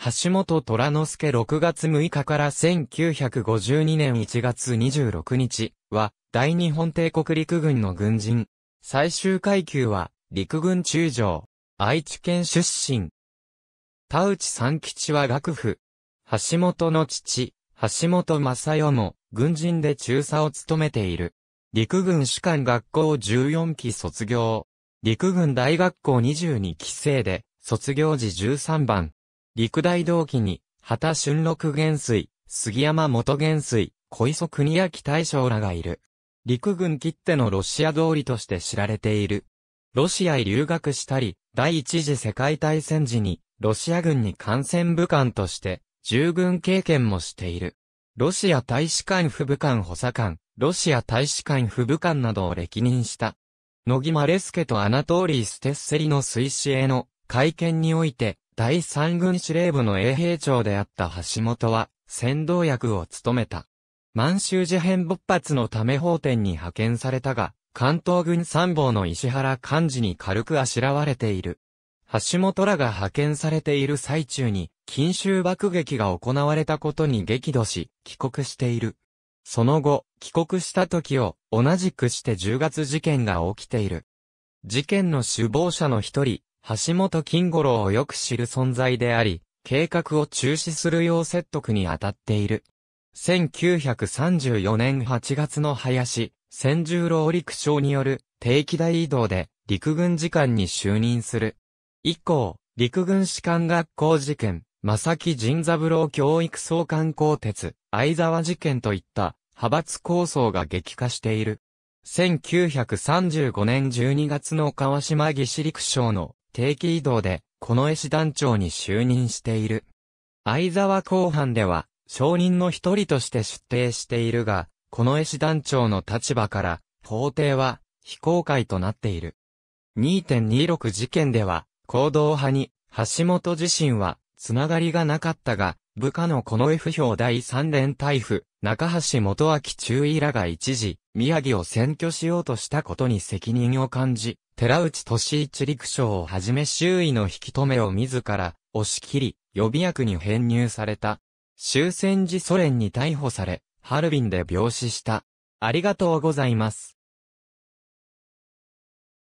橋本虎之助6月6日から1952年1月26日は、大日本帝国陸軍の軍人。最終階級は、陸軍中将。愛知県出身。田内三吉は学府。橋本の父、橋本正代も、軍人で中佐を務めている。陸軍士官学校14期卒業。陸軍大学校22期生で、卒業時13番。陸大同期に、畑春六元帥、杉山元元帥、小磯国明大将らがいる。陸軍切手のロシア通りとして知られている。ロシアへ留学したり、第一次世界大戦時に、ロシア軍に感染武官として、従軍経験もしている。ロシア大使館副部官補佐官、ロシア大使館副部官などを歴任した。野木マレスケとアナトーリー・ステッセリの推進への会見において、第三軍司令部の衛兵長であった橋本は、先導役を務めた。満州事変勃発のため法典に派遣されたが、関東軍参謀の石原幹事に軽くあしらわれている。橋本らが派遣されている最中に、禁州爆撃が行われたことに激怒し、帰国している。その後、帰国した時を、同じくして10月事件が起きている。事件の首謀者の一人、橋本金五郎をよく知る存在であり、計画を中止するよう説得に当たっている。1934年8月の林、千十郎陸将による定期大移動で陸軍次官に就任する。以降、陸軍士官学校事件、正木仁三郎教育総監公鉄、相沢事件といった派閥構想が激化している。1935年12月の川島義陸将の定期移動で、この絵師団長に就任している。相沢後半では、証人の一人として出廷しているが、この絵師団長の立場から、法廷は非公開となっている。2.26事件では、行動派に、橋本自身は、つながりがなかったが、部下のこの不評第三連台風、中橋元明中尉らが一時、宮城を占拠しようとしたことに責任を感じ、寺内俊一陸将をはじめ周囲の引き止めを自ら押し切り、予備役に編入された。終戦時ソ連に逮捕され、ハルビンで病死した。ありがとうございます。